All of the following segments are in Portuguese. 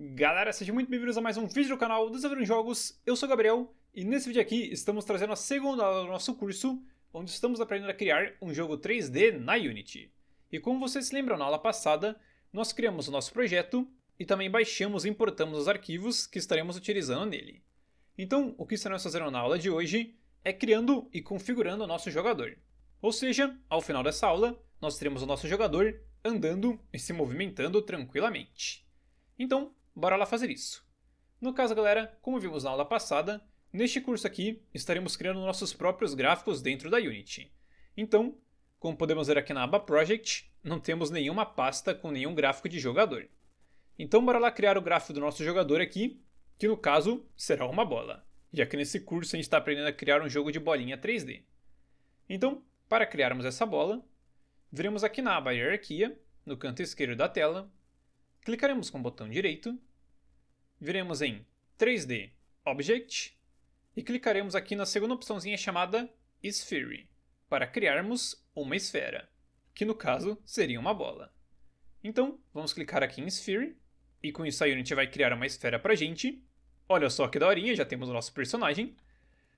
Galera, sejam muito bem-vindos a mais um vídeo do canal Desafiando Jogos. Eu sou o Gabriel e nesse vídeo aqui estamos trazendo a segunda aula do nosso curso, onde estamos aprendendo a criar um jogo 3D na Unity. E como vocês se lembram na aula passada, nós criamos o nosso projeto e também baixamos e importamos os arquivos que estaremos utilizando nele. Então, o que estaremos fazendo na aula de hoje é criando e configurando o nosso jogador. Ou seja, ao final dessa aula, nós teremos o nosso jogador andando e se movimentando tranquilamente. Então, Bora lá fazer isso. No caso, galera, como vimos na aula passada, neste curso aqui estaremos criando nossos próprios gráficos dentro da Unity. Então, como podemos ver aqui na aba Project, não temos nenhuma pasta com nenhum gráfico de jogador. Então bora lá criar o gráfico do nosso jogador aqui, que no caso será uma bola, já que nesse curso a gente está aprendendo a criar um jogo de bolinha 3D. Então, para criarmos essa bola, viremos aqui na aba Hierarquia, no canto esquerdo da tela, clicaremos com o botão direito viremos em 3D Object e clicaremos aqui na segunda opçãozinha chamada Sphere para criarmos uma esfera, que no caso seria uma bola. Então, vamos clicar aqui em Sphere e com isso a Unity vai criar uma esfera pra gente. Olha só que daorinha, já temos o nosso personagem.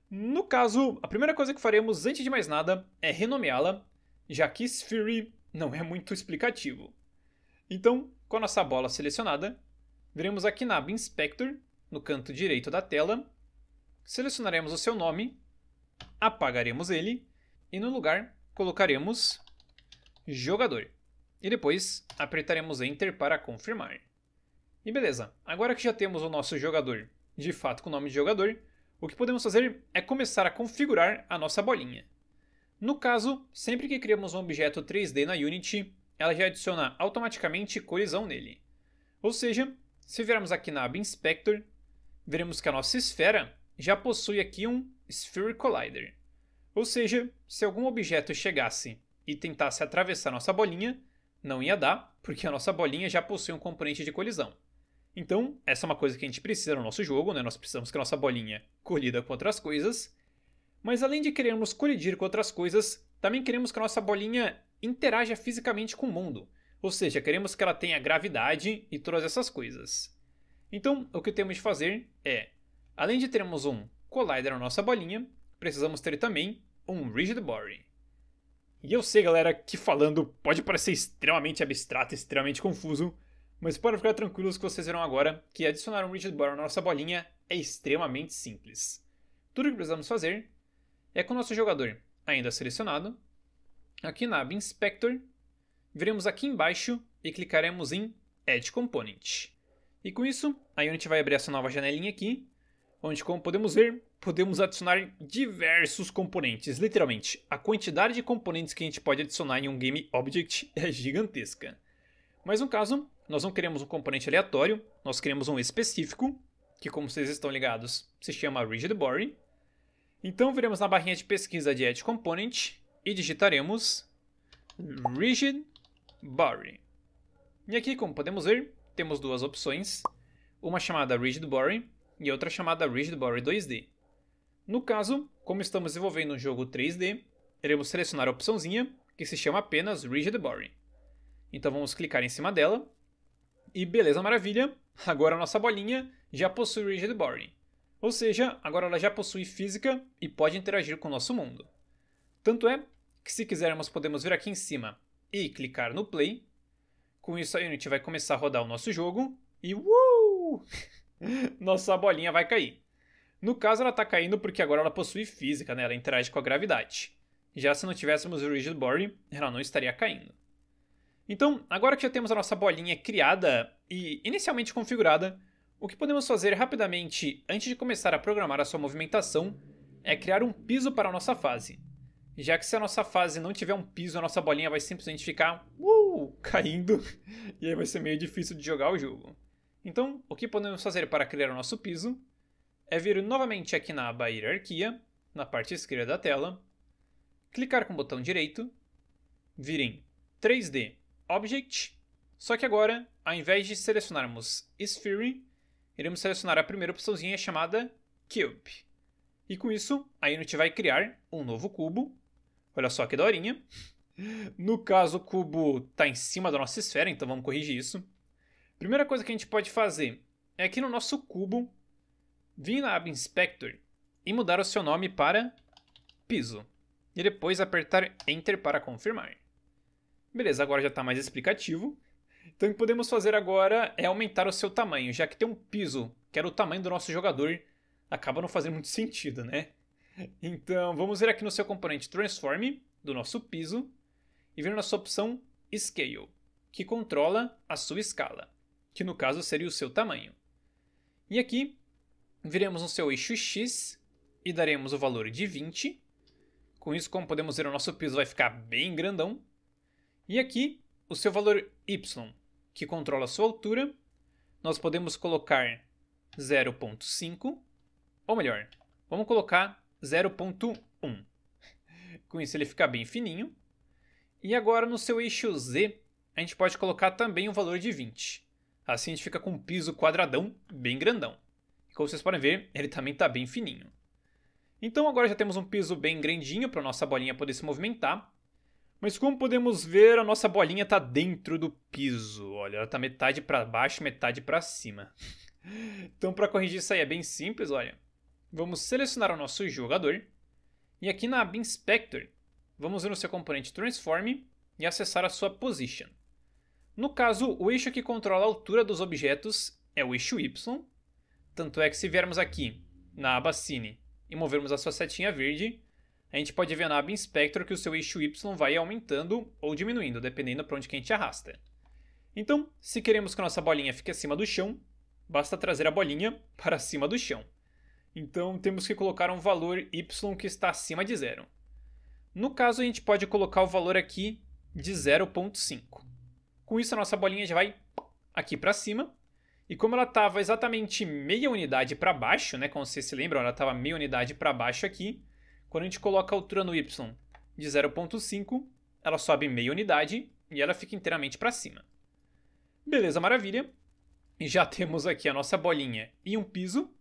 No caso, a primeira coisa que faremos antes de mais nada é renomeá-la, já que Sphere não é muito explicativo. Então, com a nossa bola selecionada, veremos aqui na aba Inspector, no canto direito da tela, selecionaremos o seu nome, apagaremos ele e no lugar colocaremos jogador. E depois apertaremos Enter para confirmar. E beleza, agora que já temos o nosso jogador de fato com o nome de jogador, o que podemos fazer é começar a configurar a nossa bolinha. No caso, sempre que criamos um objeto 3D na Unity, ela já adiciona automaticamente colisão nele. Ou seja, se virarmos aqui na Aba Inspector, veremos que a nossa esfera já possui aqui um Sphere Collider. Ou seja, se algum objeto chegasse e tentasse atravessar nossa bolinha, não ia dar, porque a nossa bolinha já possui um componente de colisão. Então, essa é uma coisa que a gente precisa no nosso jogo, né? Nós precisamos que a nossa bolinha colida com outras coisas. Mas além de querermos colidir com outras coisas, também queremos que a nossa bolinha interaja fisicamente com o mundo. Ou seja, queremos que ela tenha gravidade e todas essas coisas. Então, o que temos de fazer é, além de termos um collider na nossa bolinha, precisamos ter também um rigid body. E eu sei, galera, que falando pode parecer extremamente abstrato, extremamente confuso, mas podem ficar tranquilos que vocês verão agora que adicionar um rigid body na nossa bolinha é extremamente simples. Tudo o que precisamos fazer é com o nosso jogador ainda selecionado, aqui na aba Inspector, viremos aqui embaixo e clicaremos em Add Component. E com isso, a Unity vai abrir essa nova janelinha aqui, onde como podemos ver, podemos adicionar diversos componentes. Literalmente, a quantidade de componentes que a gente pode adicionar em um Game Object é gigantesca. Mas no caso, nós não queremos um componente aleatório, nós queremos um específico, que como vocês estão ligados, se chama Rigid Body. Então viremos na barrinha de pesquisa de Add Component e digitaremos Rigid Body. E aqui, como podemos ver, temos duas opções, uma chamada Rigid e outra chamada Rigid 2D. No caso, como estamos desenvolvendo um jogo 3D, iremos selecionar a opçãozinha que se chama apenas Rigid Então vamos clicar em cima dela e beleza, maravilha, agora a nossa bolinha já possui Rigid Ou seja, agora ela já possui física e pode interagir com o nosso mundo. Tanto é que se quisermos podemos vir aqui em cima e clicar no play. Com isso a Unity vai começar a rodar o nosso jogo e uh, nossa bolinha vai cair. No caso ela está caindo porque agora ela possui física, né? ela interage com a gravidade. Já se não tivéssemos o Rigid Body, ela não estaria caindo. Então, agora que já temos a nossa bolinha criada e inicialmente configurada, o que podemos fazer rapidamente antes de começar a programar a sua movimentação é criar um piso para a nossa fase já que se a nossa fase não tiver um piso, a nossa bolinha vai simplesmente ficar uh, caindo e aí vai ser meio difícil de jogar o jogo. Então, o que podemos fazer para criar o nosso piso é vir novamente aqui na aba Hierarquia, na parte esquerda da tela, clicar com o botão direito, vir em 3D Object, só que agora, ao invés de selecionarmos Sphere, iremos selecionar a primeira opçãozinha chamada Cube. E com isso, a Unity vai criar um novo cubo Olha só que daorinha. No caso, o cubo está em cima da nossa esfera, então vamos corrigir isso. Primeira coisa que a gente pode fazer é aqui no nosso cubo, vir na aba Inspector e mudar o seu nome para piso. E depois apertar Enter para confirmar. Beleza, agora já está mais explicativo. Então o que podemos fazer agora é aumentar o seu tamanho, já que tem um piso, que era o tamanho do nosso jogador, acaba não fazendo muito sentido, né? Então, vamos vir aqui no seu componente Transform, do nosso piso, e vir na sua opção Scale, que controla a sua escala, que no caso seria o seu tamanho. E aqui, viremos no seu eixo X e daremos o valor de 20. Com isso, como podemos ver, o nosso piso vai ficar bem grandão. E aqui, o seu valor Y, que controla a sua altura, nós podemos colocar 0.5, ou melhor, vamos colocar 0.1. Com isso ele fica bem fininho. E agora no seu eixo Z, a gente pode colocar também um valor de 20. Assim a gente fica com um piso quadradão bem grandão. como vocês podem ver, ele também está bem fininho. Então agora já temos um piso bem grandinho para a nossa bolinha poder se movimentar. Mas como podemos ver, a nossa bolinha está dentro do piso. Olha, ela está metade para baixo, metade para cima. então para corrigir isso aí é bem simples, olha vamos selecionar o nosso jogador e aqui na aba Inspector vamos ir no seu componente Transform e acessar a sua Position. No caso, o eixo que controla a altura dos objetos é o eixo Y, tanto é que se viermos aqui na aba Cine e movermos a sua setinha verde, a gente pode ver na aba Inspector que o seu eixo Y vai aumentando ou diminuindo, dependendo para onde que a gente arrasta. Então, se queremos que a nossa bolinha fique acima do chão, basta trazer a bolinha para cima do chão. Então temos que colocar um valor y que está acima de zero. No caso, a gente pode colocar o valor aqui de 0.5. Com isso, a nossa bolinha já vai aqui para cima. E como ela estava exatamente meia unidade para baixo, né, como vocês se lembram, ela estava meia unidade para baixo aqui, quando a gente coloca a altura no y de 0.5, ela sobe meia unidade e ela fica inteiramente para cima. Beleza, maravilha. E já temos aqui a nossa bolinha e um piso.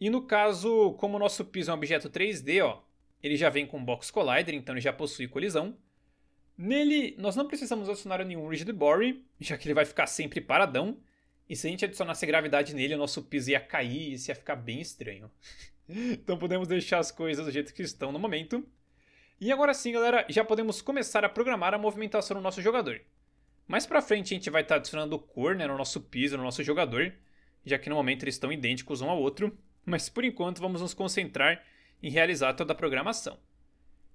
E no caso, como o nosso piso é um objeto 3D, ó, ele já vem com Box Collider, então ele já possui colisão. Nele, nós não precisamos adicionar nenhum Rigid body já que ele vai ficar sempre paradão. E se a gente adicionasse gravidade nele, o nosso piso ia cair e isso ia ficar bem estranho. então podemos deixar as coisas do jeito que estão no momento. E agora sim, galera, já podemos começar a programar a movimentação do nosso jogador. Mais pra frente a gente vai estar tá adicionando cor né, no nosso piso, no nosso jogador, já que no momento eles estão idênticos um ao outro mas por enquanto vamos nos concentrar em realizar toda a programação.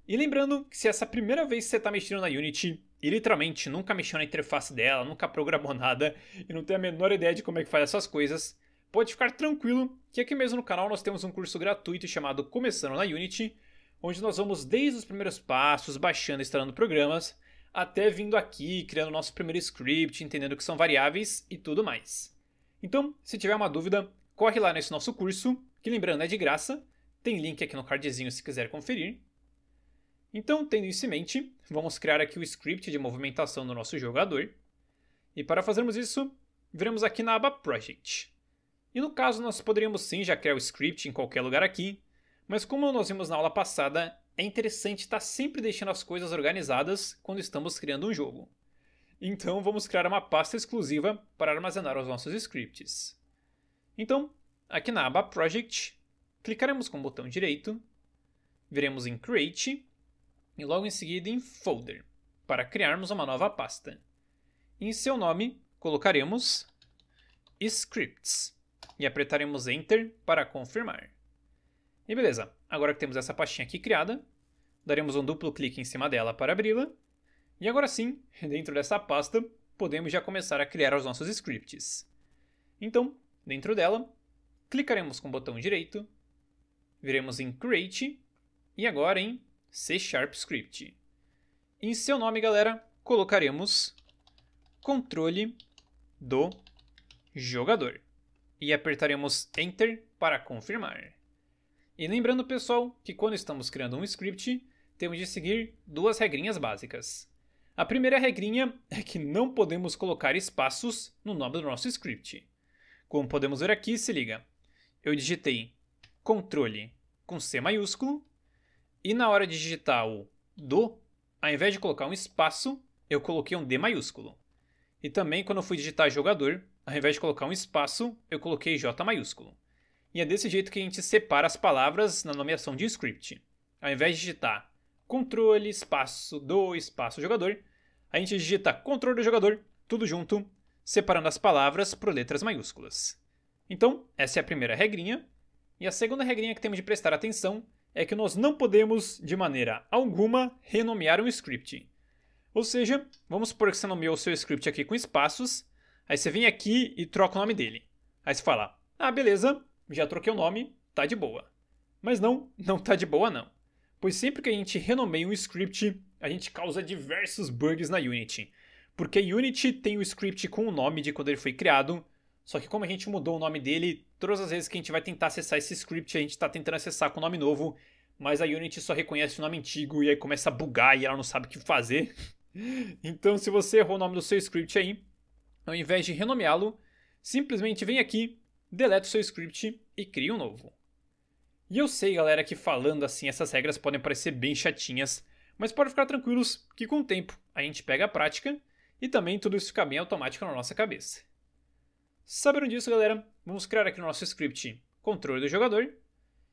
E lembrando que se essa primeira vez que você está mexendo na Unity e literalmente nunca mexeu na interface dela, nunca programou nada e não tem a menor ideia de como é que faz essas coisas, pode ficar tranquilo que aqui mesmo no canal nós temos um curso gratuito chamado Começando na Unity, onde nós vamos desde os primeiros passos, baixando e instalando programas, até vindo aqui, criando nosso primeiro script, entendendo o que são variáveis e tudo mais. Então, se tiver uma dúvida, corre lá nesse nosso curso, que lembrando é de graça, tem link aqui no cardzinho se quiser conferir. Então, tendo isso em mente, vamos criar aqui o script de movimentação do nosso jogador. E para fazermos isso, viremos aqui na aba Project. E no caso, nós poderíamos sim já criar o script em qualquer lugar aqui, mas como nós vimos na aula passada, é interessante estar tá sempre deixando as coisas organizadas quando estamos criando um jogo. Então vamos criar uma pasta exclusiva para armazenar os nossos scripts. Então, aqui na aba Project, clicaremos com o botão direito, viremos em Create e logo em seguida em Folder, para criarmos uma nova pasta. Em seu nome, colocaremos Scripts e apertaremos Enter para confirmar. E beleza, agora que temos essa pastinha aqui criada, daremos um duplo clique em cima dela para abri-la. E agora sim, dentro dessa pasta, podemos já começar a criar os nossos scripts. Então, Dentro dela, clicaremos com o botão direito, viremos em Create e agora em C Sharp Script. Em seu nome, galera, colocaremos controle do jogador e apertaremos Enter para confirmar. E lembrando, pessoal, que quando estamos criando um script, temos de seguir duas regrinhas básicas. A primeira regrinha é que não podemos colocar espaços no nome do nosso script. Como podemos ver aqui, se liga. Eu digitei controle com C maiúsculo e na hora de digitar o do, ao invés de colocar um espaço, eu coloquei um D maiúsculo. E também quando eu fui digitar jogador, ao invés de colocar um espaço, eu coloquei J maiúsculo. E é desse jeito que a gente separa as palavras na nomeação de script. Ao invés de digitar controle, espaço, do, espaço, jogador, a gente digita controle do jogador, tudo junto, separando as palavras por letras maiúsculas. Então, essa é a primeira regrinha. E a segunda regrinha que temos de prestar atenção é que nós não podemos, de maneira alguma, renomear um script. Ou seja, vamos supor que você nomeou o seu script aqui com espaços, aí você vem aqui e troca o nome dele. Aí você fala, ah, beleza, já troquei o nome, tá de boa. Mas não, não tá de boa não. Pois sempre que a gente renomeia um script, a gente causa diversos bugs na Unity. Porque Unity tem o script com o nome de quando ele foi criado, só que como a gente mudou o nome dele, todas as vezes que a gente vai tentar acessar esse script, a gente está tentando acessar com o nome novo, mas a Unity só reconhece o nome antigo e aí começa a bugar e ela não sabe o que fazer. então, se você errou o nome do seu script aí, ao invés de renomeá-lo, simplesmente vem aqui, deleta o seu script e cria um novo. E eu sei, galera, que falando assim essas regras podem parecer bem chatinhas, mas pode ficar tranquilos que com o tempo a gente pega a prática e também tudo isso fica bem automático na nossa cabeça. Sabendo disso, galera, vamos criar aqui no nosso script controle do jogador,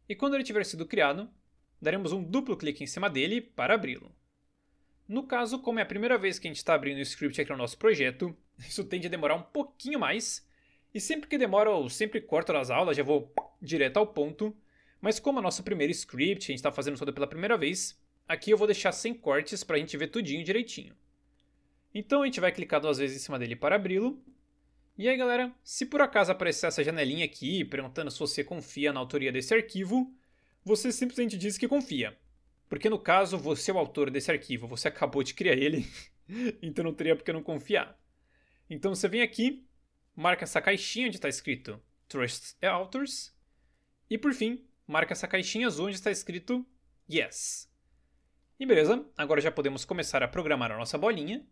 e quando ele tiver sido criado, daremos um duplo clique em cima dele para abri-lo. No caso, como é a primeira vez que a gente está abrindo o script aqui no nosso projeto, isso tende a demorar um pouquinho mais, e sempre que demora eu sempre corto nas aulas, já vou direto ao ponto, mas como é nosso primeiro script, a gente está fazendo tudo pela primeira vez, aqui eu vou deixar sem cortes para a gente ver tudinho direitinho. Então a gente vai clicar duas vezes em cima dele para abri-lo. E aí galera, se por acaso aparecer essa janelinha aqui perguntando se você confia na autoria desse arquivo, você simplesmente diz que confia. Porque no caso, você é o autor desse arquivo, você acabou de criar ele, então não teria por que não confiar. Então você vem aqui, marca essa caixinha onde está escrito Trust Authors, e por fim, marca essa caixinha azul onde está escrito Yes. E beleza, agora já podemos começar a programar a nossa bolinha.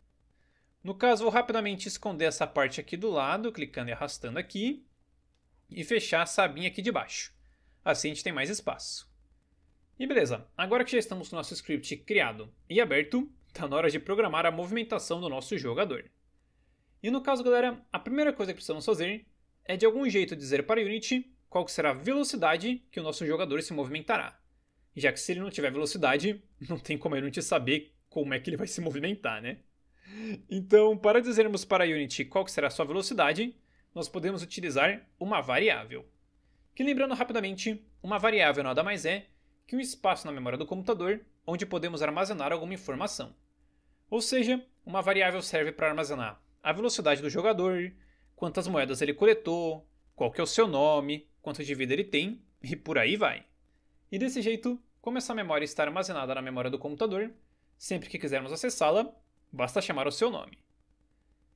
No caso, vou rapidamente esconder essa parte aqui do lado, clicando e arrastando aqui, e fechar a sabinha aqui de baixo. Assim a gente tem mais espaço. E beleza, agora que já estamos com o nosso script criado e aberto, está na hora de programar a movimentação do nosso jogador. E no caso, galera, a primeira coisa que precisamos fazer é de algum jeito dizer para a Unity qual será a velocidade que o nosso jogador se movimentará. Já que se ele não tiver velocidade, não tem como a Unity saber como é que ele vai se movimentar, né? Então, para dizermos para a Unity qual será a sua velocidade, nós podemos utilizar uma variável. Que lembrando rapidamente, uma variável nada mais é que um espaço na memória do computador onde podemos armazenar alguma informação. Ou seja, uma variável serve para armazenar a velocidade do jogador, quantas moedas ele coletou, qual que é o seu nome, quanto de vida ele tem e por aí vai. E desse jeito, como essa memória está armazenada na memória do computador, sempre que quisermos acessá-la, Basta chamar o seu nome.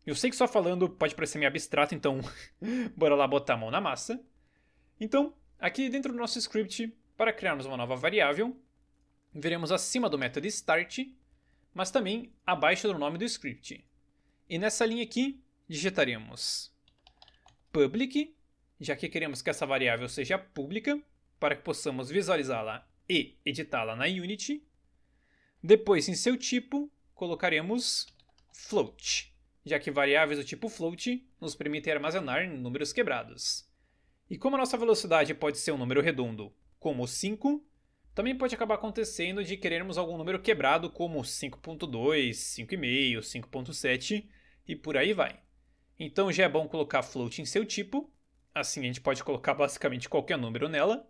Eu sei que só falando pode parecer meio abstrato, então bora lá botar a mão na massa. Então, aqui dentro do nosso script, para criarmos uma nova variável, veremos acima do método start, mas também abaixo do nome do script. E nessa linha aqui, digitaremos public, já que queremos que essa variável seja pública, para que possamos visualizá-la e editá-la na Unity. Depois, em seu tipo, colocaremos float, já que variáveis do tipo float nos permitem armazenar números quebrados. E como a nossa velocidade pode ser um número redondo, como 5, também pode acabar acontecendo de querermos algum número quebrado, como 5.2, 5.5, 5.7 e por aí vai. Então já é bom colocar float em seu tipo, assim a gente pode colocar basicamente qualquer número nela.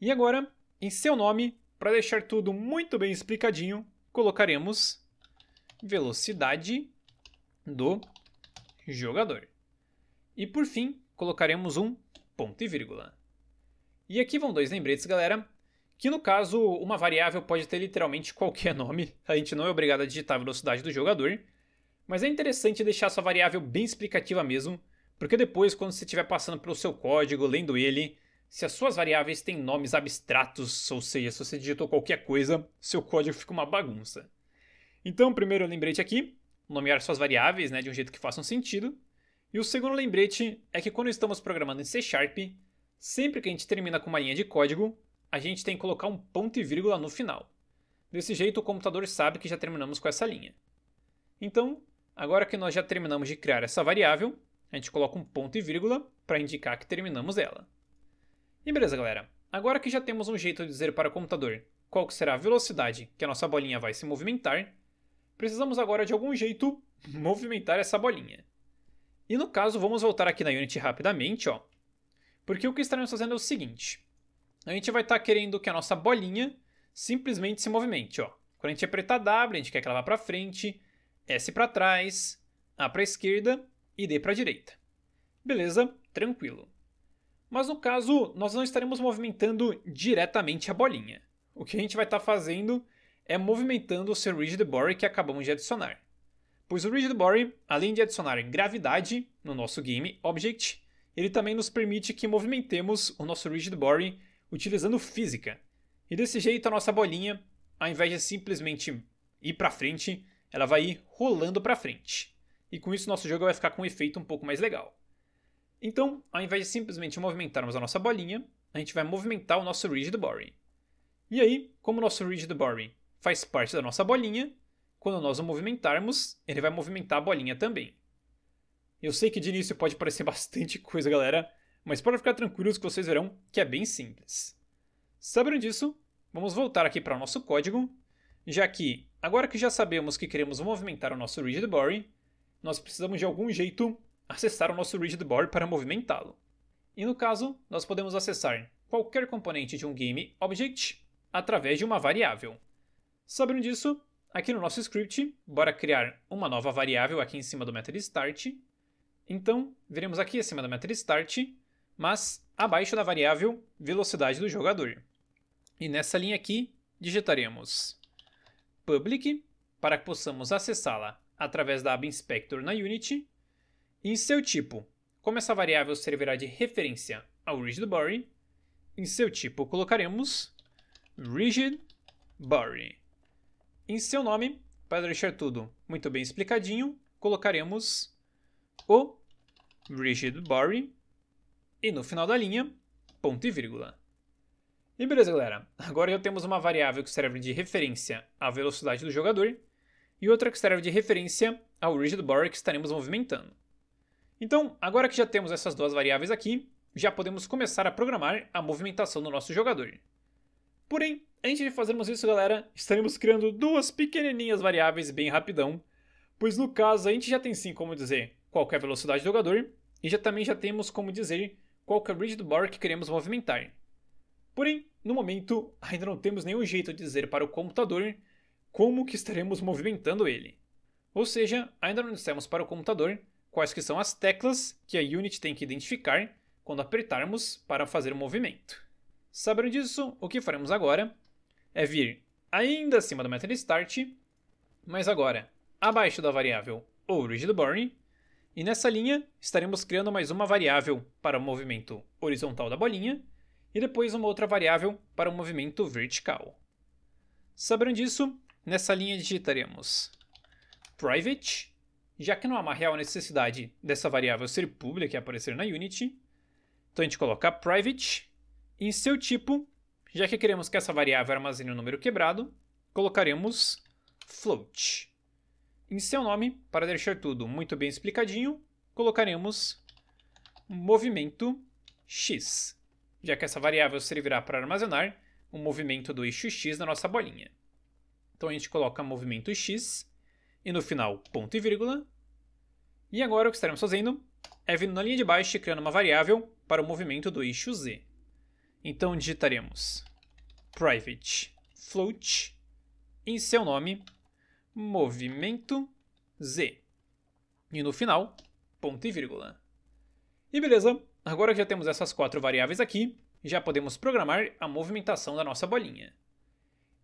E agora, em seu nome, para deixar tudo muito bem explicadinho, colocaremos velocidade do jogador. E por fim, colocaremos um ponto e vírgula. E aqui vão dois lembretes, galera, que no caso uma variável pode ter literalmente qualquer nome, a gente não é obrigado a digitar a velocidade do jogador, mas é interessante deixar sua variável bem explicativa mesmo, porque depois quando você estiver passando pelo seu código, lendo ele, se as suas variáveis têm nomes abstratos, ou seja, se você digitou qualquer coisa, seu código fica uma bagunça. Então, o primeiro lembrete aqui, nomear suas variáveis né, de um jeito que faça um sentido. E o segundo lembrete é que quando estamos programando em C Sharp, sempre que a gente termina com uma linha de código, a gente tem que colocar um ponto e vírgula no final. Desse jeito, o computador sabe que já terminamos com essa linha. Então, agora que nós já terminamos de criar essa variável, a gente coloca um ponto e vírgula para indicar que terminamos ela. E beleza, galera. Agora que já temos um jeito de dizer para o computador qual será a velocidade que a nossa bolinha vai se movimentar, Precisamos agora de algum jeito movimentar essa bolinha. E no caso, vamos voltar aqui na Unity rapidamente, ó. Porque o que estaremos fazendo é o seguinte. A gente vai estar tá querendo que a nossa bolinha simplesmente se movimente, ó. Quando a gente apertar W, a gente quer que ela vá para frente, S para trás, A para esquerda e D para direita. Beleza? Tranquilo. Mas no caso, nós não estaremos movimentando diretamente a bolinha. O que a gente vai estar tá fazendo é movimentando o seu Rigid Body que acabamos de adicionar. Pois o Rigid Body, além de adicionar gravidade no nosso Game Object, ele também nos permite que movimentemos o nosso Rigid Body utilizando física. E desse jeito a nossa bolinha, ao invés de simplesmente ir para frente, ela vai ir rolando para frente. E com isso nosso jogo vai ficar com um efeito um pouco mais legal. Então, ao invés de simplesmente movimentarmos a nossa bolinha, a gente vai movimentar o nosso Rigid Body. E aí, como o nosso Rigid Body faz parte da nossa bolinha. Quando nós o movimentarmos, ele vai movimentar a bolinha também. Eu sei que de início pode parecer bastante coisa, galera, mas podem ficar tranquilos que vocês verão que é bem simples. Sabendo disso, vamos voltar aqui para o nosso código, já que, agora que já sabemos que queremos movimentar o nosso rigidBody, nós precisamos de algum jeito acessar o nosso rigidBody para movimentá-lo. E no caso, nós podemos acessar qualquer componente de um game object através de uma variável. Sabendo disso, aqui no nosso script, bora criar uma nova variável aqui em cima do method start. Então, veremos aqui acima da method start, mas abaixo da variável velocidade do jogador. E nessa linha aqui, digitaremos public, para que possamos acessá-la através da aba inspector na Unity, em seu tipo, como essa variável servirá de referência ao Rigidbody, em seu tipo colocaremos Rigidbody. Em seu nome, para deixar tudo muito bem explicadinho, colocaremos o Rigid Body e no final da linha, ponto e vírgula. E beleza, galera. Agora já temos uma variável que serve de referência à velocidade do jogador e outra que serve de referência ao Rigid Body que estaremos movimentando. Então, agora que já temos essas duas variáveis aqui, já podemos começar a programar a movimentação do nosso jogador. Porém, antes de fazermos isso, galera, estaremos criando duas pequenininhas variáveis bem rapidão, pois no caso a gente já tem sim como dizer qual é a velocidade do jogador e já também já temos como dizer qual é o bridge do bar que queremos movimentar. Porém, no momento, ainda não temos nenhum jeito de dizer para o computador como que estaremos movimentando ele. Ou seja, ainda não dissemos para o computador quais que são as teclas que a unit tem que identificar quando apertarmos para fazer o movimento. Sabendo disso, o que faremos agora é vir ainda acima da meta de start, mas agora abaixo da variável origin e nessa linha estaremos criando mais uma variável para o movimento horizontal da bolinha e depois uma outra variável para o movimento vertical. Sabendo disso, nessa linha digitaremos private, já que não há uma real necessidade dessa variável ser pública e aparecer na Unity, então a gente coloca private em seu tipo, já que queremos que essa variável armazene o um número quebrado, colocaremos float. Em seu nome, para deixar tudo muito bem explicadinho, colocaremos movimento x, já que essa variável servirá para armazenar o movimento do eixo x da nossa bolinha. Então a gente coloca movimento x e no final ponto e vírgula. E agora o que estaremos fazendo é vindo na linha de baixo e criando uma variável para o movimento do eixo z. Então digitaremos private float em seu nome movimento z e no final ponto e vírgula. E beleza, agora que já temos essas quatro variáveis aqui, já podemos programar a movimentação da nossa bolinha.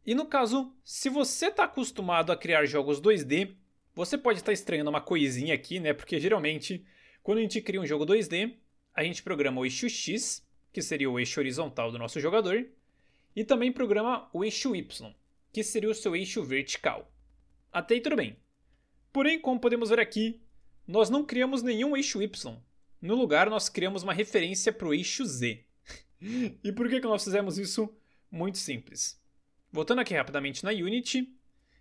E no caso, se você está acostumado a criar jogos 2D, você pode estar tá estranhando uma coisinha aqui, né? Porque geralmente, quando a gente cria um jogo 2D, a gente programa o eixo X que seria o eixo horizontal do nosso jogador, e também programa o eixo Y, que seria o seu eixo vertical. Até aí tudo bem. Porém, como podemos ver aqui, nós não criamos nenhum eixo Y. No lugar, nós criamos uma referência para o eixo Z. e por que, que nós fizemos isso? Muito simples. Voltando aqui rapidamente na Unity,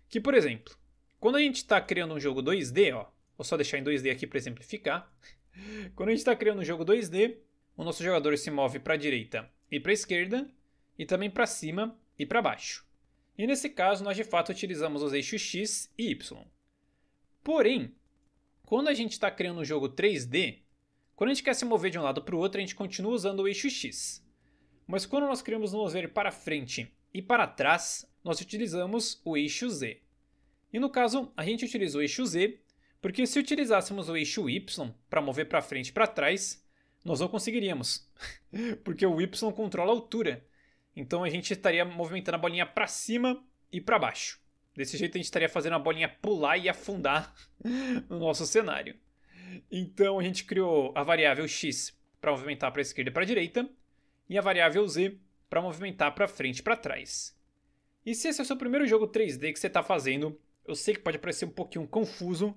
que, por exemplo, quando a gente está criando um jogo 2D, ó, vou só deixar em 2D aqui para exemplificar. Quando a gente está criando um jogo 2D, o nosso jogador se move para a direita e para a esquerda, e também para cima e para baixo. E nesse caso, nós de fato utilizamos os eixos X e Y. Porém, quando a gente está criando um jogo 3D, quando a gente quer se mover de um lado para o outro, a gente continua usando o eixo X. Mas quando nós queremos nos mover para frente e para trás, nós utilizamos o eixo Z. E no caso, a gente utiliza o eixo Z, porque se utilizássemos o eixo Y para mover para frente e para trás, nós não conseguiríamos, porque o Y controla a altura. Então a gente estaria movimentando a bolinha para cima e para baixo. Desse jeito a gente estaria fazendo a bolinha pular e afundar no nosso cenário. Então a gente criou a variável x para movimentar para a esquerda e para a direita e a variável z para movimentar para frente e para trás. E se esse é o seu primeiro jogo 3D que você está fazendo, eu sei que pode parecer um pouquinho confuso,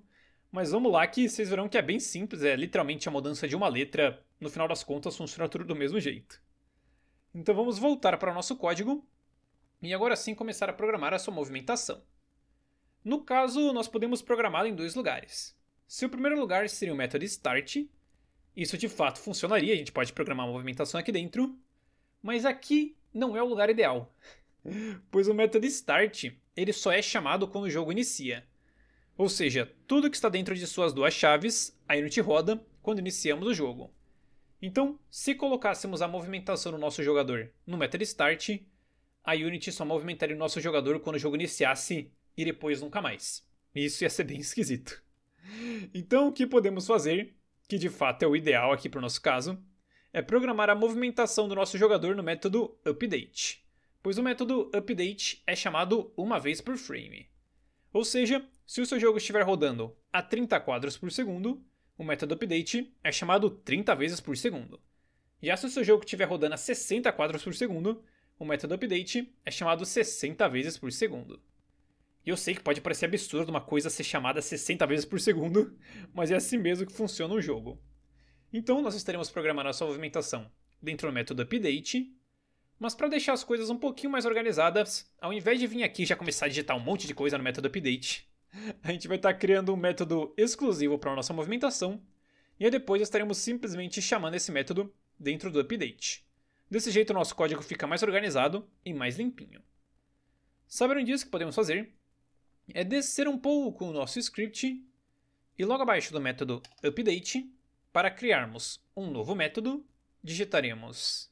mas vamos lá que vocês verão que é bem simples, é literalmente a mudança de uma letra, no final das contas funciona tudo do mesmo jeito. Então vamos voltar para o nosso código e agora sim começar a programar a sua movimentação. No caso, nós podemos programá-la em dois lugares. Se o primeiro lugar seria o método start, isso de fato funcionaria, a gente pode programar a movimentação aqui dentro, mas aqui não é o lugar ideal, pois o método start ele só é chamado quando o jogo inicia. Ou seja, tudo que está dentro de suas duas chaves, a Unity roda quando iniciamos o jogo. Então, se colocássemos a movimentação do nosso jogador no meta start, a Unity só movimentaria o nosso jogador quando o jogo iniciasse e depois nunca mais. Isso ia ser bem esquisito. Então, o que podemos fazer, que de fato é o ideal aqui para o nosso caso, é programar a movimentação do nosso jogador no método update, pois o método update é chamado uma vez por frame. Ou seja, se o seu jogo estiver rodando a 30 quadros por segundo, o método update é chamado 30 vezes por segundo. Já se o seu jogo estiver rodando a 60 quadros por segundo, o método update é chamado 60 vezes por segundo. E eu sei que pode parecer absurdo uma coisa ser chamada 60 vezes por segundo, mas é assim mesmo que funciona o jogo. Então nós estaremos programando a sua movimentação dentro do método update, mas para deixar as coisas um pouquinho mais organizadas, ao invés de vir aqui e já começar a digitar um monte de coisa no método update, a gente vai estar tá criando um método exclusivo para a nossa movimentação e depois estaremos simplesmente chamando esse método dentro do update. Desse jeito, o nosso código fica mais organizado e mais limpinho. Saber onde isso que podemos fazer é descer um pouco o nosso script e logo abaixo do método update, para criarmos um novo método, digitaremos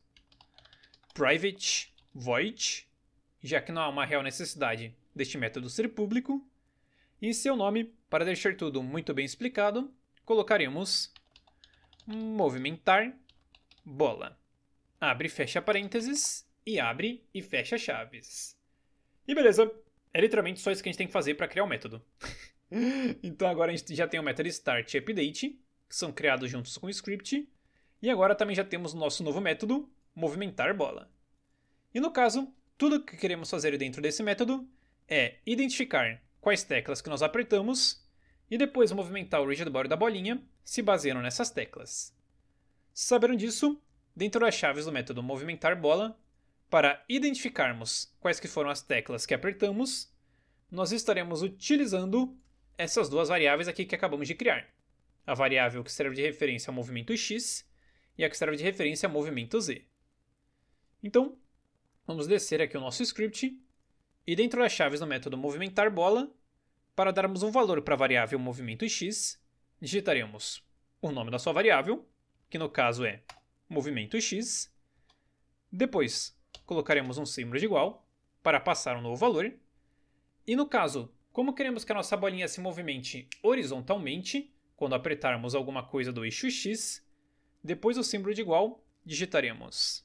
private void, já que não há uma real necessidade deste método ser público, e seu nome, para deixar tudo muito bem explicado, colocaremos movimentar bola. Abre e fecha parênteses e abre e fecha chaves. E beleza, é literalmente só isso que a gente tem que fazer para criar o um método. então agora a gente já tem o método start e update, que são criados juntos com o script, e agora também já temos o nosso novo método, movimentar bola. E no caso, tudo que queremos fazer dentro desse método é identificar quais teclas que nós apertamos e depois movimentar o rigid body da bolinha se baseando nessas teclas. Sabendo disso, dentro das chaves do método movimentar bola, para identificarmos quais que foram as teclas que apertamos, nós estaremos utilizando essas duas variáveis aqui que acabamos de criar. A variável que serve de referência ao movimento x e a que serve de referência ao movimento z. Então, vamos descer aqui o nosso script e dentro das chaves do método movimentar bola, para darmos um valor para a variável movimento x, digitaremos o nome da sua variável, que no caso é movimento x. Depois, colocaremos um símbolo de igual para passar um novo valor. E no caso, como queremos que a nossa bolinha se movimente horizontalmente, quando apertarmos alguma coisa do eixo x, depois do símbolo de igual, digitaremos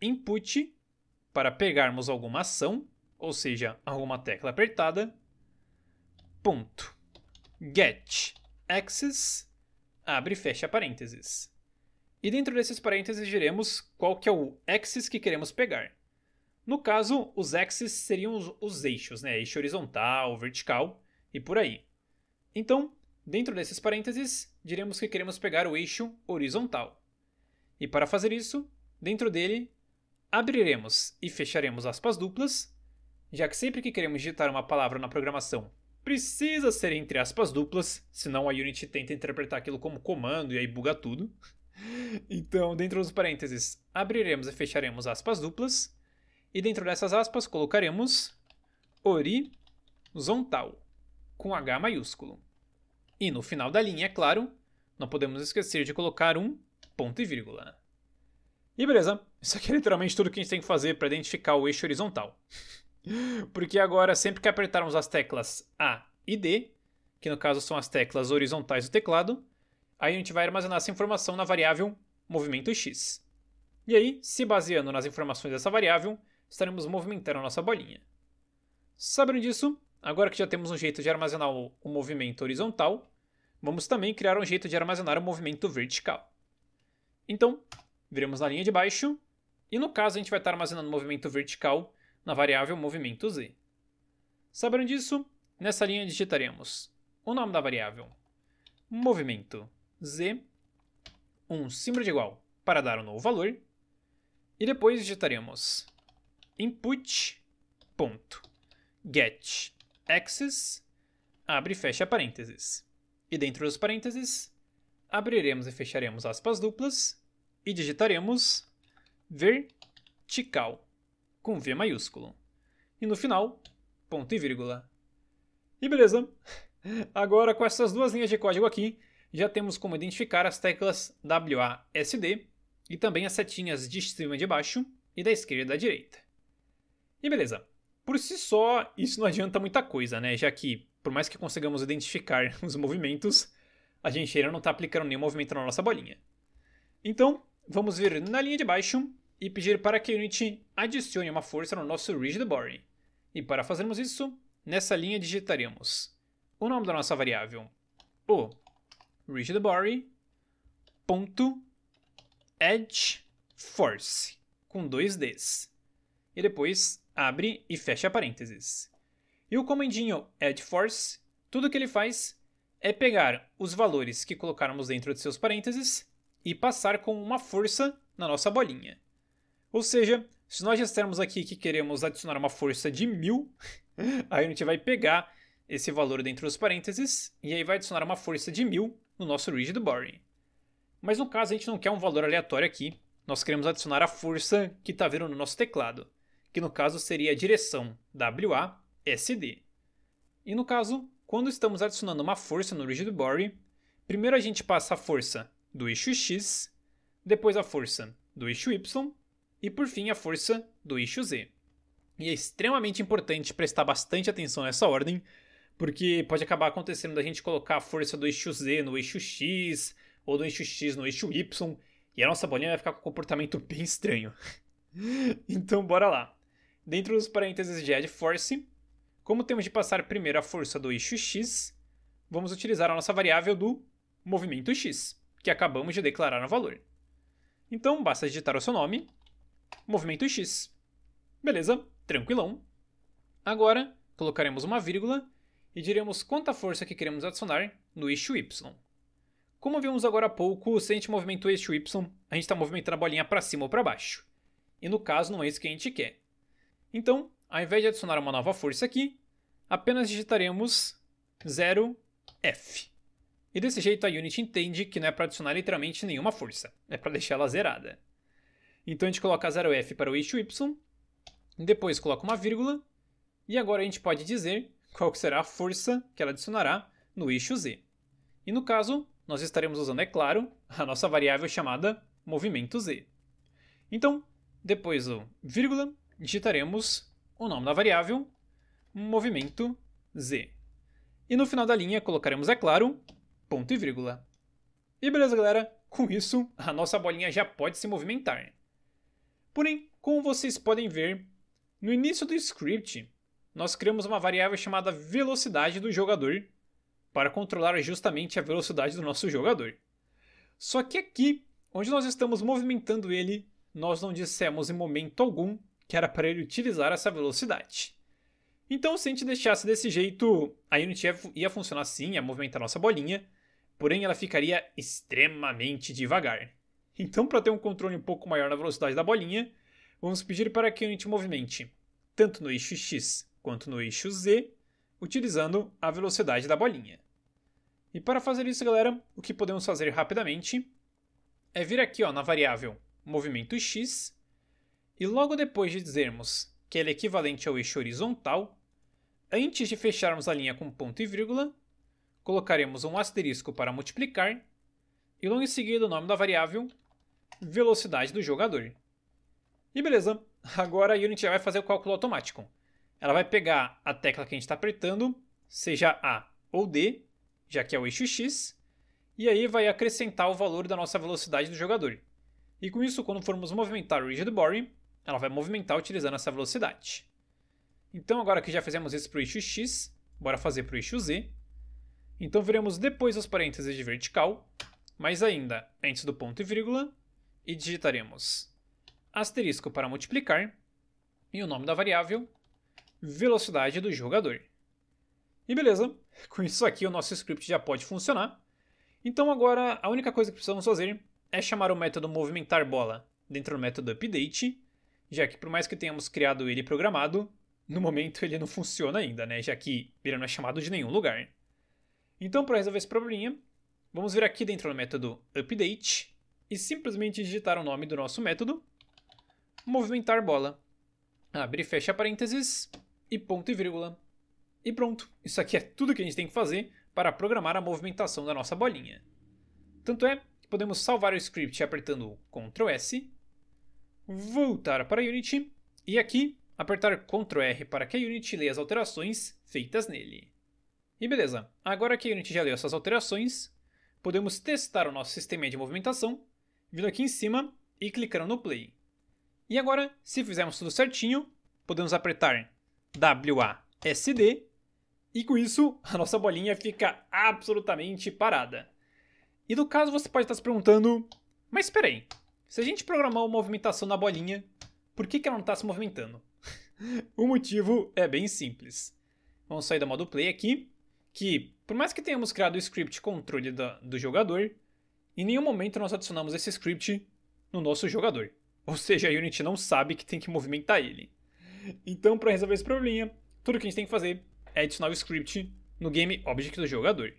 input para pegarmos alguma ação ou seja, alguma tecla apertada, ponto, get access, abre e fecha parênteses. E dentro desses parênteses diremos qual que é o axis que queremos pegar. No caso, os axes seriam os, os eixos, né? Eixo horizontal, vertical e por aí. Então, dentro desses parênteses, diremos que queremos pegar o eixo horizontal. E para fazer isso, dentro dele, abriremos e fecharemos aspas duplas já que sempre que queremos digitar uma palavra na programação precisa ser entre aspas duplas, senão a Unity tenta interpretar aquilo como comando e aí buga tudo. Então, dentro dos parênteses, abriremos e fecharemos aspas duplas, e dentro dessas aspas colocaremos horizontal, com H maiúsculo. E no final da linha, é claro, não podemos esquecer de colocar um ponto e vírgula. E beleza, isso aqui é literalmente tudo que a gente tem que fazer para identificar o eixo horizontal. Porque agora, sempre que apertarmos as teclas A e D, que no caso são as teclas horizontais do teclado, aí a gente vai armazenar essa informação na variável movimento x. E aí, se baseando nas informações dessa variável, estaremos movimentando a nossa bolinha. Sabendo disso, agora que já temos um jeito de armazenar o, movimento horizontal, vamos também criar um jeito de armazenar o movimento vertical. Então, viremos na linha de baixo, e no caso a gente vai estar armazenando o movimento vertical na variável movimento z. Sabendo disso, nessa linha digitaremos o nome da variável movimento z, um símbolo de igual para dar um novo valor, e depois digitaremos input.getAxis, abre e fecha parênteses. E dentro dos parênteses, abriremos e fecharemos aspas duplas e digitaremos vertical com V maiúsculo. E no final, ponto e vírgula. E beleza! Agora com essas duas linhas de código aqui, já temos como identificar as teclas WASD e também as setinhas de cima e de baixo e da esquerda e da direita. E beleza, por si só isso não adianta muita coisa, né? Já que, por mais que consigamos identificar os movimentos, a gente ainda não está aplicando nenhum movimento na nossa bolinha. Então, vamos vir na linha de baixo e pedir para que a unit adicione uma força no nosso rigid body. E para fazermos isso, nessa linha digitaremos o nome da nossa variável, o rigid ponto force com dois Ds. E depois abre e fecha parênteses. E o comandinho add force, tudo que ele faz é pegar os valores que colocarmos dentro de seus parênteses e passar com uma força na nossa bolinha. Ou seja, se nós dissermos aqui que queremos adicionar uma força de 1.000, aí a gente vai pegar esse valor dentro dos parênteses e aí vai adicionar uma força de 1.000 no nosso rigid body. Mas no caso a gente não quer um valor aleatório aqui, nós queremos adicionar a força que está vindo no nosso teclado, que no caso seria a direção WASD. E no caso, quando estamos adicionando uma força no rigid body, primeiro a gente passa a força do eixo X, depois a força do eixo Y e por fim a força do eixo Z. E é extremamente importante prestar bastante atenção nessa ordem, porque pode acabar acontecendo da gente colocar a força do eixo Z no eixo X, ou do eixo X no eixo Y, e a nossa bolinha vai ficar com um comportamento bem estranho. então bora lá. Dentro dos parênteses de add force, como temos de passar primeiro a força do eixo X, vamos utilizar a nossa variável do movimento X, que acabamos de declarar no valor. Então basta digitar o seu nome, movimento x. Beleza, tranquilão. Agora, colocaremos uma vírgula e diremos quanta força que queremos adicionar no eixo y. Como vimos agora há pouco, se a gente movimentou o eixo y, a gente está movimentando a bolinha para cima ou para baixo. E no caso, não é isso que a gente quer. Então, ao invés de adicionar uma nova força aqui, apenas digitaremos 0F. E desse jeito a Unity entende que não é para adicionar literalmente nenhuma força, é para deixar ela zerada. Então a gente coloca 0F para o eixo Y, depois coloca uma vírgula, e agora a gente pode dizer qual será a força que ela adicionará no eixo Z. E no caso, nós estaremos usando, é claro, a nossa variável chamada movimento Z. Então, depois do vírgula, digitaremos o nome da variável movimento Z. E no final da linha colocaremos, é claro, ponto e vírgula. E beleza, galera? Com isso, a nossa bolinha já pode se movimentar. Porém, como vocês podem ver, no início do script, nós criamos uma variável chamada velocidade do jogador para controlar justamente a velocidade do nosso jogador. Só que aqui, onde nós estamos movimentando ele, nós não dissemos em momento algum que era para ele utilizar essa velocidade. Então, se a gente deixasse desse jeito, a Unity ia funcionar sim, ia movimentar nossa bolinha, porém ela ficaria extremamente devagar. Então, para ter um controle um pouco maior na velocidade da bolinha, vamos pedir para que a gente movimente tanto no eixo X quanto no eixo Z, utilizando a velocidade da bolinha. E para fazer isso, galera, o que podemos fazer rapidamente é vir aqui ó, na variável movimento x e logo depois de dizermos que ele é equivalente ao eixo horizontal, antes de fecharmos a linha com ponto e vírgula, colocaremos um asterisco para multiplicar e logo em seguida o nome da variável velocidade do jogador. E beleza, agora a Unity vai fazer o cálculo automático. Ela vai pegar a tecla que a gente está apertando, seja A ou D, já que é o eixo X, e aí vai acrescentar o valor da nossa velocidade do jogador. E com isso, quando formos movimentar o Rigid Boring, ela vai movimentar utilizando essa velocidade. Então agora que já fizemos isso para o eixo X, bora fazer para o eixo Z. Então veremos depois os parênteses de vertical, mas ainda antes do ponto e vírgula, e digitaremos asterisco para multiplicar e o nome da variável velocidade do jogador. E beleza, com isso aqui o nosso script já pode funcionar. Então agora a única coisa que precisamos fazer é chamar o método movimentar bola dentro do método update, já que por mais que tenhamos criado ele programado, no momento ele não funciona ainda, né? Já que ele não é chamado de nenhum lugar. Então para resolver esse probleminha, vamos vir aqui dentro do método update e simplesmente digitar o nome do nosso método, movimentar bola, abre e fecha parênteses e ponto e vírgula. E pronto, isso aqui é tudo que a gente tem que fazer para programar a movimentação da nossa bolinha. Tanto é que podemos salvar o script apertando Ctrl S, voltar para a Unity e aqui apertar Ctrl R para que a Unity leia as alterações feitas nele. E beleza, agora que a Unity já leu essas alterações, podemos testar o nosso sistema de movimentação vindo aqui em cima e clicando no play. E agora, se fizermos tudo certinho, podemos apertar WASD e com isso a nossa bolinha fica absolutamente parada. E no caso você pode estar se perguntando, mas espera aí, se a gente programar uma movimentação na bolinha, por que, que ela não está se movimentando? o motivo é bem simples. Vamos sair do modo play aqui, que por mais que tenhamos criado o script controle do, do jogador, em nenhum momento nós adicionamos esse script no nosso jogador. Ou seja, a Unity não sabe que tem que movimentar ele. Então, para resolver esse probleminha, tudo que a gente tem que fazer é adicionar o script no game object do jogador.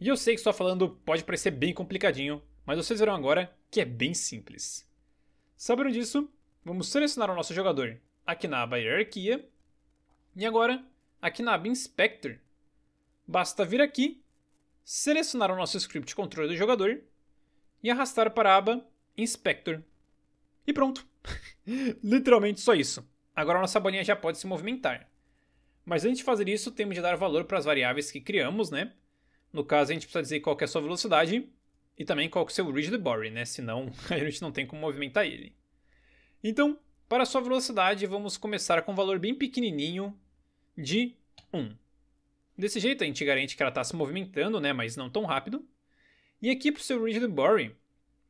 E eu sei que só falando pode parecer bem complicadinho, mas vocês verão agora que é bem simples. Sabendo disso, vamos selecionar o nosso jogador aqui na aba Hierarquia e agora aqui na aba Inspector. Basta vir aqui selecionar o nosso script controle do jogador e arrastar para a aba Inspector. E pronto. Literalmente só isso. Agora a nossa bolinha já pode se movimentar. Mas antes de fazer isso, temos de dar valor para as variáveis que criamos, né? No caso, a gente precisa dizer qual é a sua velocidade e também qual é o seu rigid body, né? Senão a gente não tem como movimentar ele. Então, para a sua velocidade, vamos começar com um valor bem pequenininho de 1. Desse jeito a gente garante que ela está se movimentando, né, mas não tão rápido. E aqui para o seu Rigid Boring,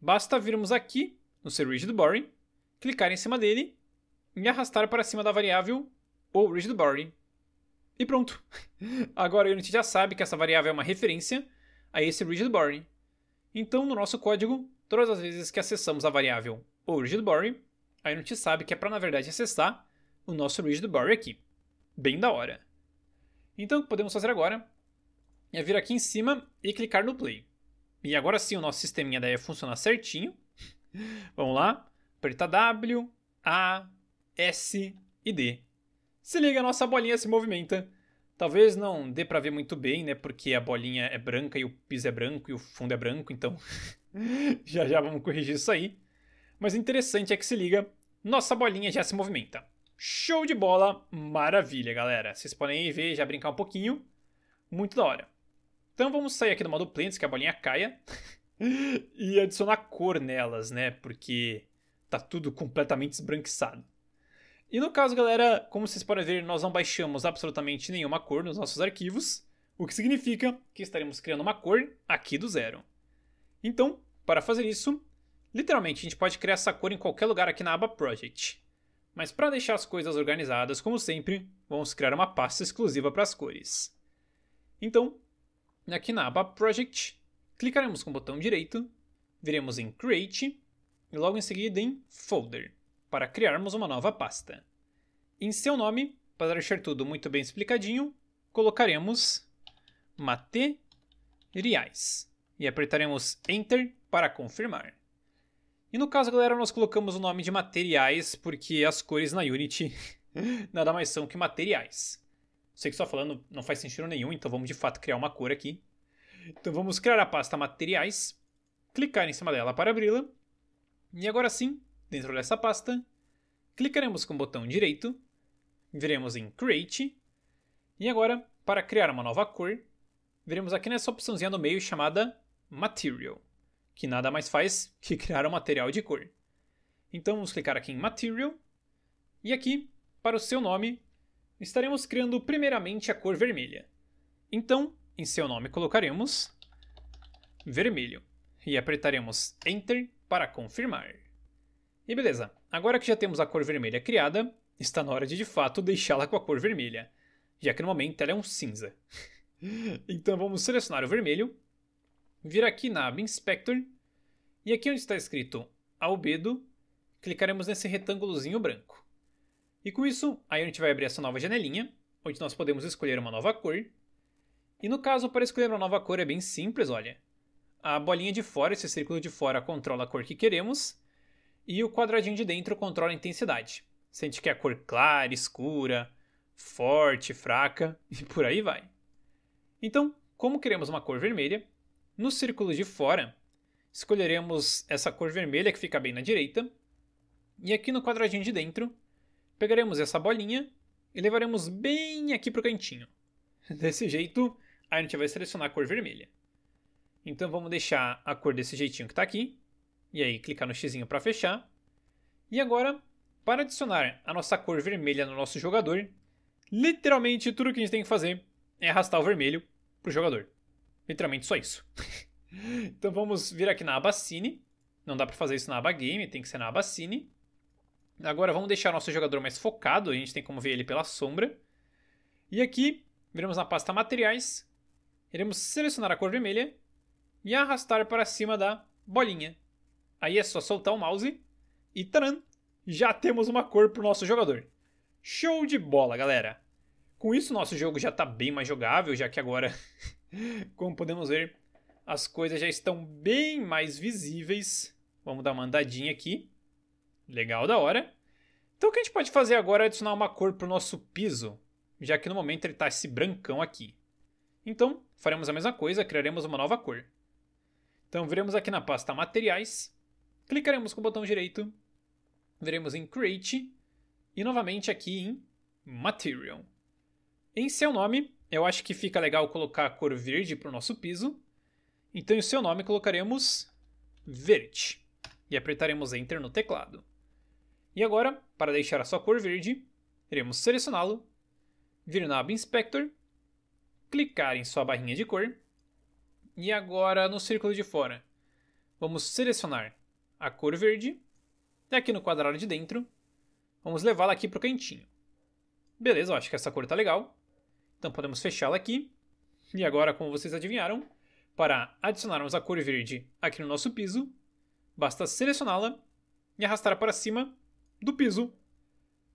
basta virmos aqui no seu Rigid Boring, clicar em cima dele e arrastar para cima da variável ou Rigid Boring. E pronto! Agora a gente já sabe que essa variável é uma referência a esse Rigid Boring. Então no nosso código, todas as vezes que acessamos a variável ou Rigid Boring, a gente sabe que é para na verdade acessar o nosso Rigid Boring aqui. Bem da hora! Então o que podemos fazer agora é vir aqui em cima e clicar no play. E agora sim o nosso sisteminha deve funciona certinho. Vamos lá, apertar W, A, S e D. Se liga, a nossa bolinha se movimenta. Talvez não dê para ver muito bem, né? Porque a bolinha é branca e o piso é branco e o fundo é branco, então já já vamos corrigir isso aí. Mas o interessante é que se liga, nossa bolinha já se movimenta. Show de bola, maravilha, galera. Vocês podem ver, já brincar um pouquinho. Muito da hora. Então vamos sair aqui do modo Plants, que a bolinha caia. e adicionar cor nelas, né? Porque tá tudo completamente esbranquiçado. E no caso, galera, como vocês podem ver, nós não baixamos absolutamente nenhuma cor nos nossos arquivos, o que significa que estaremos criando uma cor aqui do zero. Então, para fazer isso, literalmente a gente pode criar essa cor em qualquer lugar aqui na aba Project. Mas para deixar as coisas organizadas, como sempre, vamos criar uma pasta exclusiva para as cores. Então, aqui na aba Project, clicaremos com o botão direito, viremos em Create e logo em seguida em Folder, para criarmos uma nova pasta. Em seu nome, para deixar tudo muito bem explicadinho, colocaremos materiais e apertaremos Enter para confirmar. E no caso, galera, nós colocamos o nome de materiais porque as cores na Unity nada mais são que materiais. Sei que só falando não faz sentido nenhum, então vamos de fato criar uma cor aqui. Então vamos criar a pasta materiais, clicar em cima dela para abri-la. E agora sim, dentro dessa pasta, clicaremos com o botão direito, viremos em Create. E agora, para criar uma nova cor, veremos aqui nessa opçãozinha no meio chamada Material que nada mais faz que criar um material de cor. Então vamos clicar aqui em Material e aqui, para o seu nome, estaremos criando primeiramente a cor vermelha. Então, em seu nome colocaremos vermelho e apertaremos Enter para confirmar. E beleza, agora que já temos a cor vermelha criada, está na hora de de fato deixá-la com a cor vermelha, já que no momento ela é um cinza. então vamos selecionar o vermelho vir aqui na aba Inspector e aqui onde está escrito Albedo, clicaremos nesse retângulozinho branco. E com isso, aí a gente vai abrir essa nova janelinha, onde nós podemos escolher uma nova cor. E no caso, para escolher uma nova cor é bem simples, olha. A bolinha de fora, esse círculo de fora, controla a cor que queremos, e o quadradinho de dentro controla a intensidade. Se a gente quer a cor clara, escura, forte, fraca, e por aí vai. Então, como queremos uma cor vermelha, no círculo de fora, escolheremos essa cor vermelha que fica bem na direita, e aqui no quadradinho de dentro, pegaremos essa bolinha e levaremos bem aqui para o cantinho. Desse jeito, a gente vai selecionar a cor vermelha. Então vamos deixar a cor desse jeitinho que está aqui, e aí clicar no x para fechar. E agora, para adicionar a nossa cor vermelha no nosso jogador, literalmente tudo que a gente tem que fazer é arrastar o vermelho para o jogador. Literalmente só isso. então vamos vir aqui na aba Cine. Não dá para fazer isso na aba Game, tem que ser na aba Cine. Agora vamos deixar nosso jogador mais focado, a gente tem como ver ele pela sombra. E aqui, viramos na pasta Materiais, iremos selecionar a cor vermelha e arrastar para cima da bolinha. Aí é só soltar o mouse e taran, já temos uma cor para o nosso jogador. Show de bola, galera! Com isso, nosso jogo já está bem mais jogável, já que agora Como podemos ver, as coisas já estão bem mais visíveis. Vamos dar uma andadinha aqui. Legal, da hora. Então o que a gente pode fazer agora é adicionar uma cor para o nosso piso, já que no momento ele está esse brancão aqui. Então, faremos a mesma coisa, criaremos uma nova cor. Então viremos aqui na pasta Materiais, clicaremos com o botão direito, viremos em Create e novamente aqui em Material. Em seu nome, eu acho que fica legal colocar a cor verde para o nosso piso. Então, em seu nome, colocaremos verde. E apertaremos Enter no teclado. E agora, para deixar a sua cor verde, iremos selecioná-lo, vir na aba Inspector, clicar em sua barrinha de cor, e agora no círculo de fora, vamos selecionar a cor verde, e aqui no quadrado de dentro, vamos levá-la aqui para o cantinho. Beleza, eu acho que essa cor está legal. Então podemos fechá-la aqui. E agora, como vocês adivinharam, para adicionarmos a cor verde aqui no nosso piso, basta selecioná-la e arrastar para cima do piso.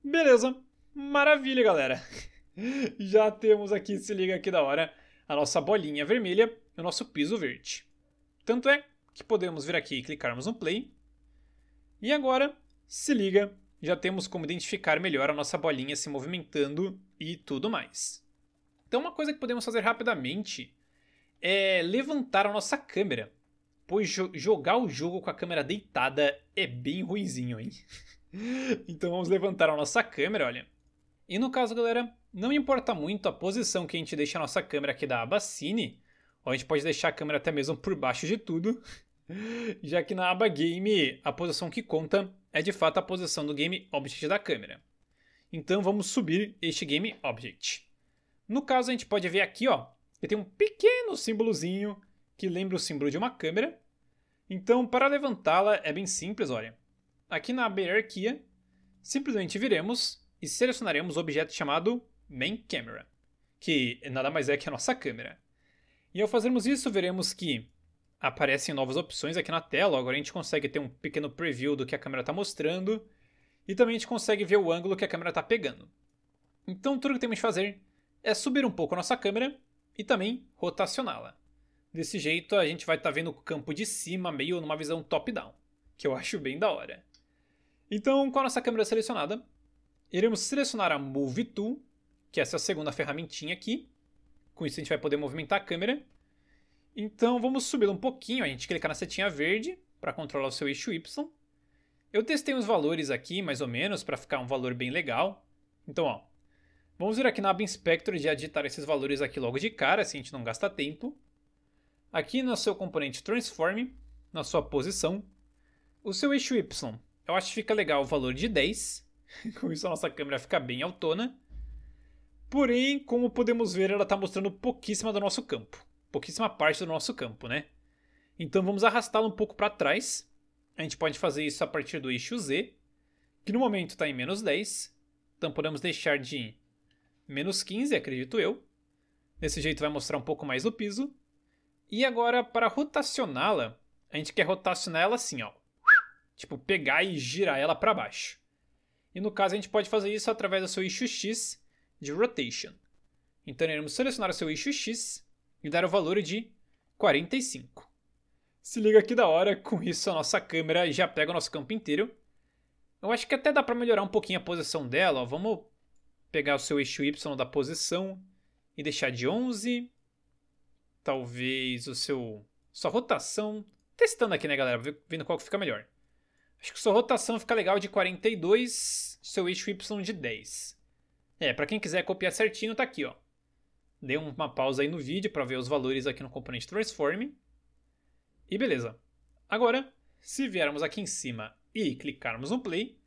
Beleza, maravilha, galera. Já temos aqui, se liga aqui da hora, a nossa bolinha vermelha e o nosso piso verde. Tanto é que podemos vir aqui e clicarmos no play. E agora, se liga, já temos como identificar melhor a nossa bolinha se movimentando e tudo mais. Então, uma coisa que podemos fazer rapidamente é levantar a nossa câmera, pois jo jogar o jogo com a câmera deitada é bem ruizinho, hein? então, vamos levantar a nossa câmera, olha. E no caso, galera, não importa muito a posição que a gente deixa a nossa câmera aqui da aba Cine, ou a gente pode deixar a câmera até mesmo por baixo de tudo, já que na aba Game a posição que conta é de fato a posição do Game Object da câmera. Então vamos subir este Game Object. No caso, a gente pode ver aqui, ó, que tem um pequeno símbolozinho que lembra o símbolo de uma câmera. Então, para levantá-la é bem simples, olha. Aqui na hierarquia, simplesmente viremos e selecionaremos o objeto chamado Main Camera, que nada mais é que a nossa câmera. E ao fazermos isso, veremos que aparecem novas opções aqui na tela. Agora a gente consegue ter um pequeno preview do que a câmera está mostrando e também a gente consegue ver o ângulo que a câmera está pegando. Então tudo que temos que fazer é subir um pouco a nossa câmera e também rotacioná-la. Desse jeito a gente vai estar tá vendo o campo de cima, meio numa visão top-down, que eu acho bem da hora. Então, com a nossa câmera selecionada, iremos selecionar a Move Tool, que é essa segunda ferramentinha aqui. Com isso a gente vai poder movimentar a câmera. Então vamos subi-la um pouquinho, a gente clicar na setinha verde para controlar o seu eixo Y. Eu testei uns valores aqui, mais ou menos, para ficar um valor bem legal. Então, ó, Vamos vir aqui na App Inspector e já digitar esses valores aqui logo de cara, assim a gente não gasta tempo. Aqui no seu componente Transform, na sua posição, o seu eixo Y, eu acho que fica legal o valor de 10, com isso a nossa câmera fica bem autona. Porém, como podemos ver, ela está mostrando pouquíssima do nosso campo, pouquíssima parte do nosso campo, né? Então vamos arrastá-la um pouco para trás. A gente pode fazer isso a partir do eixo Z, que no momento está em menos 10. Então podemos deixar de menos 15, acredito eu. Desse jeito vai mostrar um pouco mais o piso. E agora, para rotacioná-la, a gente quer rotacionar ela assim, ó. Tipo, pegar e girar ela para baixo. E no caso, a gente pode fazer isso através do seu eixo X de rotation. Então, iremos selecionar o seu eixo X e dar o valor de 45. Se liga que da hora, com isso a nossa câmera já pega o nosso campo inteiro. Eu acho que até dá para melhorar um pouquinho a posição dela, ó. Vamos pegar o seu eixo Y da posição e deixar de 11. Talvez o seu sua rotação, testando aqui, né, galera, vendo qual que fica melhor. Acho que sua rotação fica legal de 42, seu eixo Y de 10. É, para quem quiser copiar certinho, tá aqui, ó. Dei uma pausa aí no vídeo para ver os valores aqui no componente Transform. E beleza. Agora, se viermos aqui em cima e clicarmos no Play,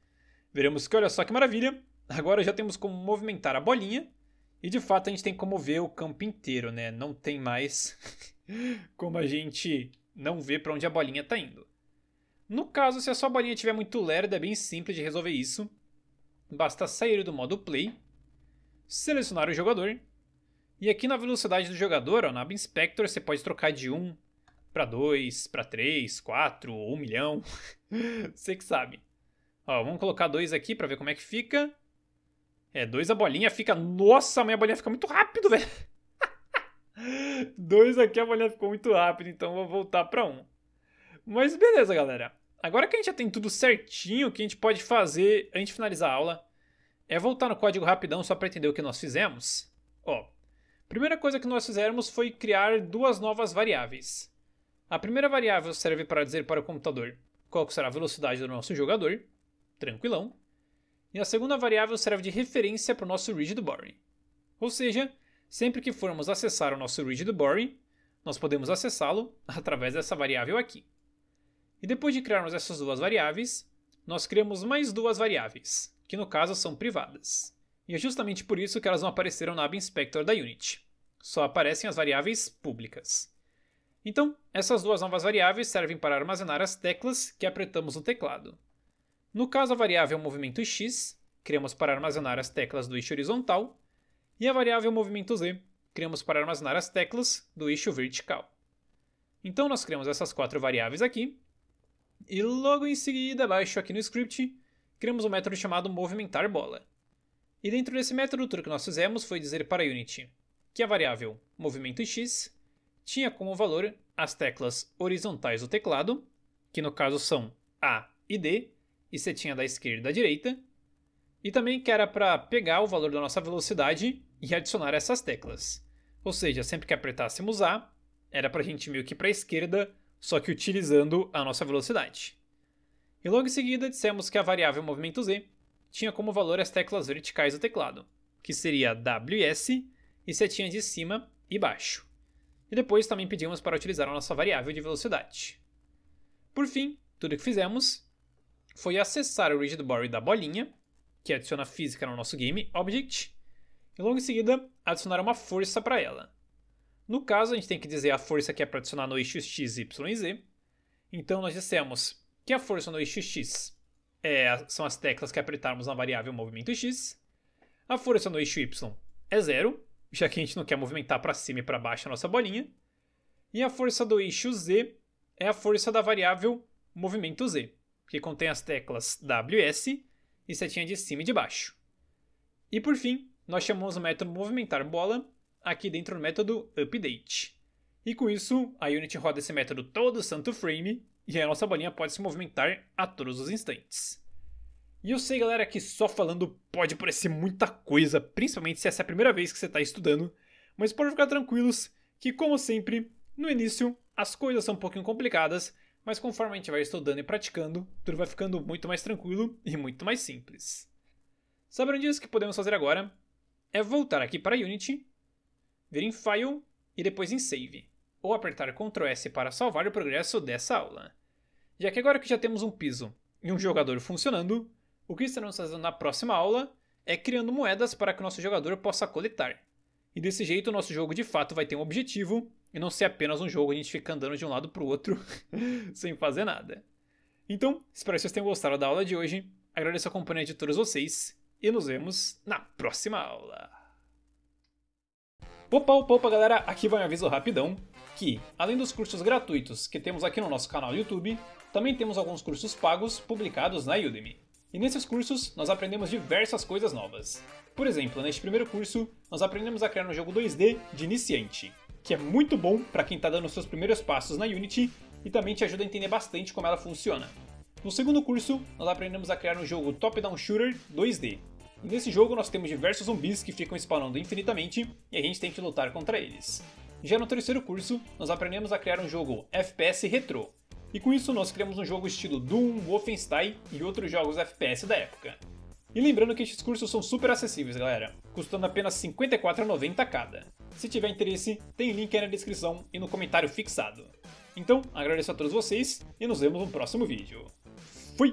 veremos que, olha só que maravilha, Agora já temos como movimentar a bolinha e de fato a gente tem como ver o campo inteiro, né? Não tem mais como a gente não ver para onde a bolinha está indo. No caso, se a sua bolinha estiver muito lerda, é bem simples de resolver isso. Basta sair do modo play, selecionar o jogador, e aqui na velocidade do jogador, ó, na Aba Inspector, você pode trocar de 1 para 2, para 3, 4 ou 1 milhão. você que sabe. Ó, vamos colocar 2 aqui para ver como é que fica. É, dois a bolinha fica. Nossa, minha bolinha fica muito rápido, velho. dois aqui a bolinha ficou muito rápido, então vou voltar pra um. Mas beleza, galera. Agora que a gente já tem tudo certinho, o que a gente pode fazer antes de finalizar a aula é voltar no código rapidão só para entender o que nós fizemos. Ó, primeira coisa que nós fizemos foi criar duas novas variáveis. A primeira variável serve para dizer para o computador qual será a velocidade do nosso jogador, tranquilão e a segunda variável serve de referência para o nosso rigid boring. Ou seja, sempre que formos acessar o nosso rigid boring, nós podemos acessá-lo através dessa variável aqui. E depois de criarmos essas duas variáveis, nós criamos mais duas variáveis, que no caso são privadas. E é justamente por isso que elas não apareceram na App Inspector da Unity. Só aparecem as variáveis públicas. Então, essas duas novas variáveis servem para armazenar as teclas que apertamos no teclado. No caso, a variável movimento x, criamos para armazenar as teclas do eixo horizontal, e a variável movimento z, criamos para armazenar as teclas do eixo vertical. Então nós criamos essas quatro variáveis aqui, e logo em seguida, abaixo aqui no script, criamos um método chamado movimentar bola. E dentro desse método, tudo que nós fizemos foi dizer para a Unity que a variável movimento x tinha como valor as teclas horizontais do teclado, que no caso são A e D, e setinha da esquerda à direita, e também que era para pegar o valor da nossa velocidade e adicionar essas teclas. Ou seja, sempre que apertássemos A, era para a gente meio que para a esquerda, só que utilizando a nossa velocidade. E logo em seguida dissemos que a variável movimento Z tinha como valor as teclas verticais do teclado, que seria s, e setinha de cima e baixo. E depois também pedimos para utilizar a nossa variável de velocidade. Por fim, tudo que fizemos foi acessar o Rigid Body da bolinha, que adiciona física no nosso game, Object, e logo em seguida adicionar uma força para ela. No caso, a gente tem que dizer a força que é para adicionar no eixo x, y e z. Então, nós dissemos que a força no eixo x é, são as teclas que apertarmos na variável movimento x. A força no eixo y é zero, já que a gente não quer movimentar para cima e para baixo a nossa bolinha. E a força do eixo z é a força da variável movimento z que contém as teclas WS e setinha de cima e de baixo. E por fim, nós chamamos o método movimentar bola aqui dentro do método update. E com isso, a Unity roda esse método todo santo frame e a nossa bolinha pode se movimentar a todos os instantes. E eu sei, galera, que só falando pode parecer muita coisa, principalmente se essa é a primeira vez que você está estudando, mas pode ficar tranquilos que, como sempre, no início as coisas são um pouquinho complicadas mas conforme a gente vai estudando e praticando, tudo vai ficando muito mais tranquilo e muito mais simples. Sabendo disso, o que podemos fazer agora é voltar aqui para Unity, vir em File e depois em Save, ou apertar Ctrl S para salvar o progresso dessa aula. Já que agora que já temos um piso e um jogador funcionando, o que estaremos fazendo na próxima aula é criando moedas para que o nosso jogador possa coletar. E desse jeito o nosso jogo de fato vai ter um objetivo e não ser apenas um jogo a gente fica andando de um lado para o outro sem fazer nada. Então, espero que vocês tenham gostado da aula de hoje. Agradeço a companhia de todos vocês e nos vemos na próxima aula. Opa, opa, opa, galera! Aqui vai um aviso rapidão que, além dos cursos gratuitos que temos aqui no nosso canal do YouTube, também temos alguns cursos pagos publicados na Udemy. E nesses cursos nós aprendemos diversas coisas novas. Por exemplo, neste primeiro curso, nós aprendemos a criar um jogo 2D de iniciante, que é muito bom para quem está dando seus primeiros passos na Unity e também te ajuda a entender bastante como ela funciona. No segundo curso, nós aprendemos a criar um jogo top-down shooter 2D. E nesse jogo nós temos diversos zumbis que ficam spawnando infinitamente e a gente tem que lutar contra eles. Já no terceiro curso, nós aprendemos a criar um jogo FPS retrô. E com isso nós criamos um jogo estilo Doom, Wolfenstein e outros jogos FPS da época. E lembrando que estes cursos são super acessíveis, galera, custando apenas R$ 54,90 cada. Se tiver interesse, tem link aí na descrição e no comentário fixado. Então, agradeço a todos vocês e nos vemos no próximo vídeo. Fui!